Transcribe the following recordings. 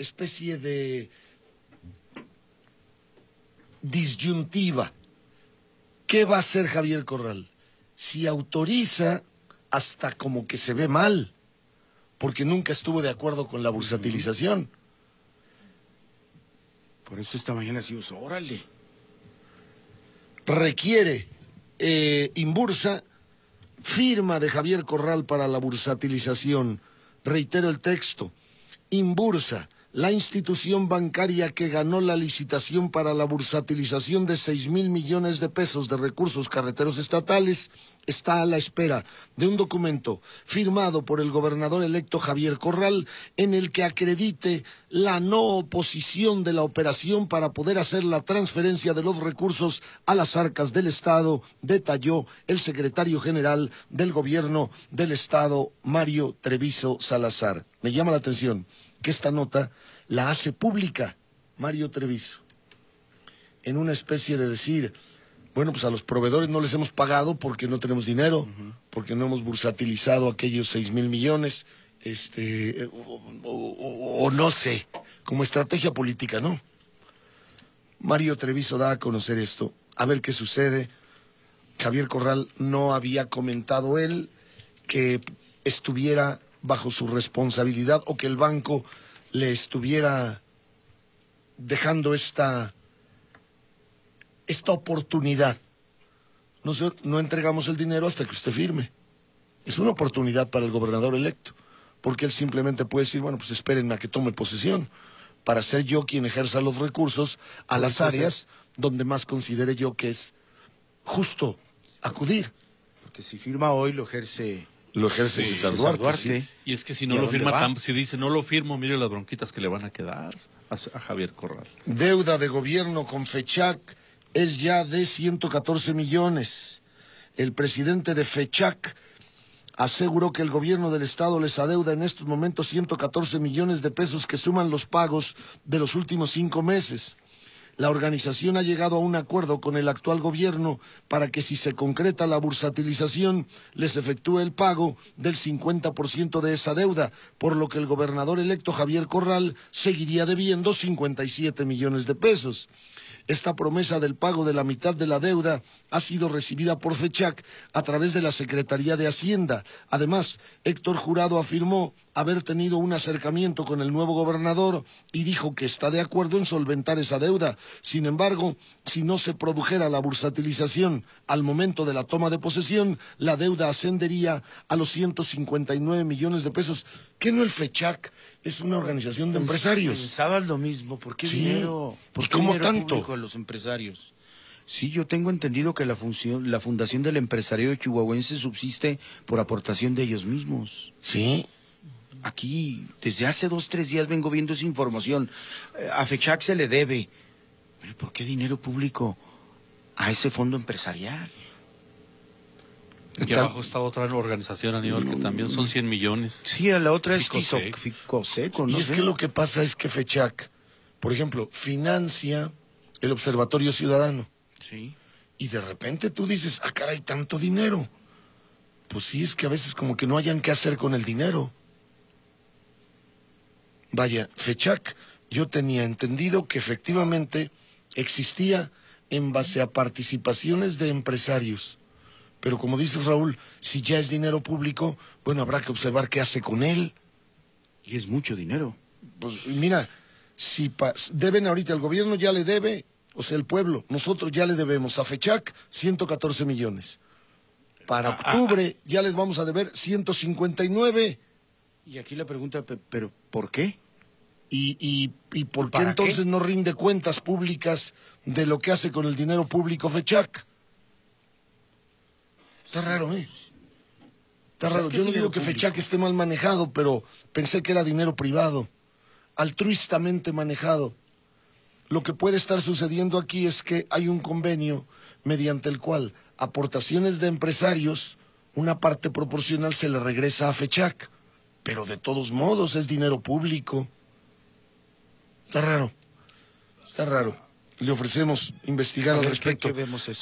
especie de disyuntiva. ¿Qué va a hacer Javier Corral? Si autoriza, hasta como que se ve mal, porque nunca estuvo de acuerdo con la bursatilización. Por eso esta mañana sí usó, órale. Requiere eh, Imbursa firma de Javier Corral para la bursatilización. Reitero el texto. Imbursa la institución bancaria que ganó la licitación para la bursatilización de 6 mil millones de pesos de recursos carreteros estatales está a la espera de un documento firmado por el gobernador electo Javier Corral en el que acredite la no oposición de la operación para poder hacer la transferencia de los recursos a las arcas del Estado, detalló el secretario general del gobierno del Estado, Mario Treviso Salazar. Me llama la atención que esta nota la hace pública Mario Treviso, en una especie de decir, bueno, pues a los proveedores no les hemos pagado porque no tenemos dinero, porque no hemos bursatilizado aquellos 6 mil millones, este, o, no sé, como estrategia política, ¿no? Mario Treviso da a conocer esto, a ver qué sucede. Javier Corral no había comentado él que estuviera bajo su responsabilidad o que el banco le estuviera dejando esta, esta oportunidad. No, no entregamos el dinero hasta que usted firme. Es una oportunidad para el gobernador electo, porque él simplemente puede decir, bueno, pues esperen a que tome posesión, para ser yo quien ejerza los recursos a las ¿eh? áreas donde más considere yo que es justo acudir. Porque si firma hoy, lo ejerce lo ejerce César Duarte. Y es que si no lo firma, si dice no lo firmo, mire las bronquitas que le van a quedar a, a Javier Corral. Deuda de gobierno con FECHAC es ya de 114 millones. El presidente de FECHAC aseguró que el gobierno del Estado les adeuda en estos momentos 114 millones de pesos que suman los pagos de los últimos cinco meses la organización ha llegado a un acuerdo con el actual gobierno para que si se concreta la bursatilización, les efectúe el pago del 50% de esa deuda, por lo que el gobernador electo Javier Corral seguiría debiendo 57 millones de pesos. Esta promesa del pago de la mitad de la deuda ha sido recibida por FECHAC a través de la Secretaría de Hacienda. Además, Héctor Jurado afirmó haber tenido un acercamiento con el nuevo gobernador y dijo que está de acuerdo en solventar esa deuda. Sin embargo, si no se produjera la bursatilización al momento de la toma de posesión, la deuda ascendería a los 159 millones de pesos. ¿Qué no el FECHAC? Es una organización de pues, empresarios. Pensabas lo mismo, ¿por qué dinero? ¿Por qué cómo dinero tanto? A los empresarios. Sí, yo tengo entendido que la, función, la Fundación del Empresario Chihuahuense subsiste por aportación de ellos mismos. Sí. Aquí, desde hace dos, tres días vengo viendo esa información. Eh, a Fechac se le debe. ¿Pero por qué dinero público a ese fondo empresarial? Y abajo está otra organización, Aníbal, que también son 100 millones. Sí, a la otra es Ficoseco. y es que lo que pasa es que Fechac, por ejemplo, financia el Observatorio Ciudadano. Sí. Y de repente tú dices, acá ah, hay tanto dinero. Pues sí, es que a veces como que no hayan qué hacer con el dinero. Vaya, FECHAC, yo tenía entendido que efectivamente existía en base a participaciones de empresarios. Pero como dice Raúl, si ya es dinero público, bueno, habrá que observar qué hace con él. Y es mucho dinero. Pues mira, si deben ahorita, el gobierno ya le debe, o sea, el pueblo, nosotros ya le debemos a Fechac 114 millones. Para ah, ah, octubre ya les vamos a deber 159 y aquí la pregunta, ¿pero por qué? ¿Y, por qué entonces no rinde cuentas públicas de lo que hace con el dinero público Fechac? Está raro, ¿eh? Está pues raro. Yo no digo que Fechac esté mal manejado, pero pensé que era dinero privado, altruistamente manejado. Lo que puede estar sucediendo aquí es que hay un convenio mediante el cual aportaciones de empresarios, una parte proporcional se le regresa a Fechac. Pero de todos modos es dinero público. Está raro. Está raro. Le ofrecemos investigar al respecto.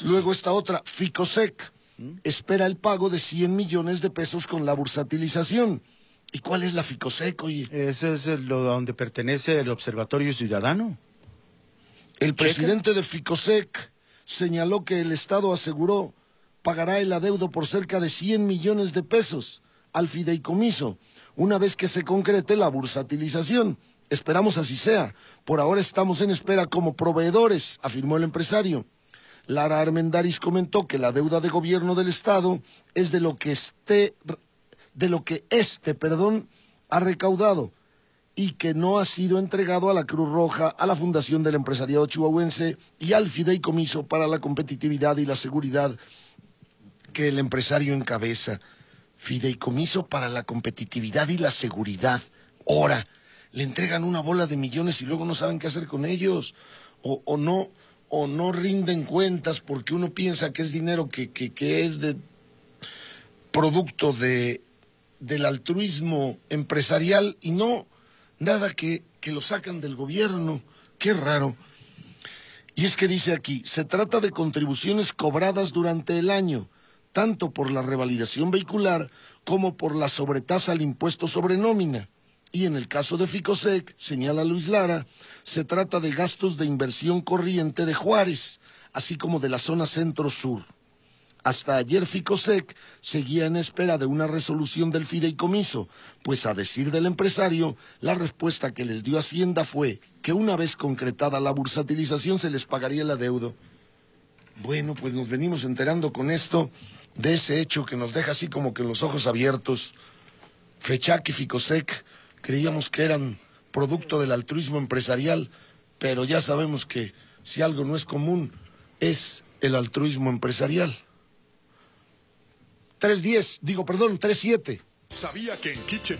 Luego está esta otra, Ficosec, ¿Mm? espera el pago de 100 millones de pesos con la bursatilización. ¿Y cuál es la Ficosec, oye? Eso es lo donde pertenece el Observatorio Ciudadano. El presidente de Ficosec señaló que el Estado aseguró pagará el adeudo por cerca de 100 millones de pesos al fideicomiso una vez que se concrete la bursatilización. Esperamos así sea. Por ahora estamos en espera como proveedores, afirmó el empresario. Lara Armendaris comentó que la deuda de gobierno del Estado es de lo que este, de lo que este, perdón, ha recaudado y que no ha sido entregado a la Cruz Roja, a la Fundación del Empresariado Chihuahuense y al Fideicomiso para la Competitividad y la Seguridad que el empresario encabeza. Fideicomiso para la competitividad y la seguridad. Ahora, le entregan una bola de millones y luego no saben qué hacer con ellos. O, no, o no rinden cuentas porque uno piensa que es dinero que, es de producto de, del altruismo empresarial y no nada que, que lo sacan del gobierno. Qué raro. Y es que dice aquí, se trata de contribuciones cobradas durante el año tanto por la revalidación vehicular como por la sobretasa al impuesto sobre nómina. Y en el caso de FICOSEC, señala Luis Lara, se trata de gastos de inversión corriente de Juárez, así como de la zona centro-sur. Hasta ayer FICOSEC seguía en espera de una resolución del fideicomiso, pues a decir del empresario, la respuesta que les dio Hacienda fue que una vez concretada la bursatilización se les pagaría el adeudo. Bueno, pues nos venimos enterando con esto de ese hecho que nos deja así como que los ojos abiertos. Fechak y Ficosec creíamos que eran producto del altruismo empresarial, pero ya sabemos que si algo no es común es el altruismo empresarial. 3.10, digo, perdón, 3.7. Sabía que en